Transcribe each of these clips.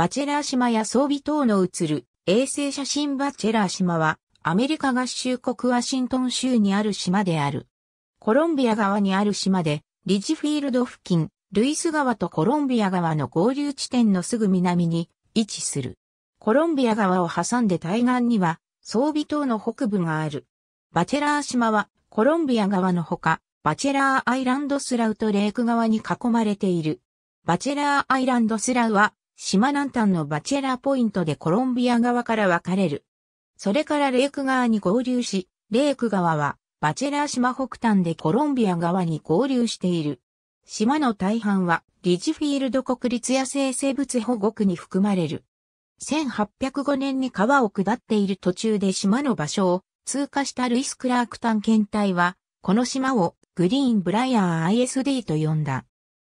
バチェラー島や装備等の写る衛星写真バチェラー島はアメリカ合衆国ワシントン州にある島である。コロンビア側にある島でリジフィールド付近、ルイス川とコロンビア川の合流地点のすぐ南に位置する。コロンビア川を挟んで対岸には装備島の北部がある。バチェラー島はコロンビア側のほか、バチェラーアイランドスラウとレーク側に囲まれている。バチェラーアイランドスラウは島南端のバチェラーポイントでコロンビア側から分かれる。それからレーク側に合流し、レーク側はバチェラー島北端でコロンビア側に合流している。島の大半はリジフィールド国立野生生物保護区に含まれる。1805年に川を下っている途中で島の場所を通過したルイス・クラーク探検隊は、この島をグリーン・ブライアー ISD と呼んだ。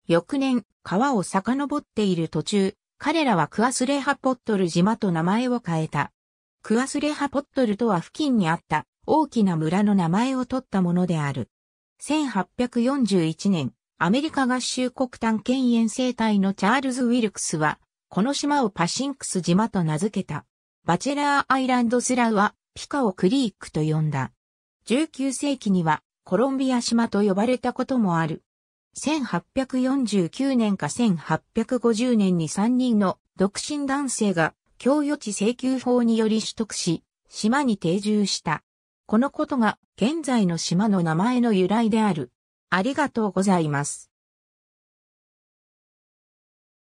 翌年、川を遡っている途中、彼らはクアスレハポットル島と名前を変えた。クアスレハポットルとは付近にあった大きな村の名前を取ったものである。1841年、アメリカ合衆国探検遠征隊のチャールズ・ウィルクスは、この島をパシンクス島と名付けた。バチェラーアイランドラらは、ピカオクリークと呼んだ。19世紀には、コロンビア島と呼ばれたこともある。1849年か1850年に3人の独身男性が供与地請求法により取得し、島に定住した。このことが現在の島の名前の由来である。ありがとうございます。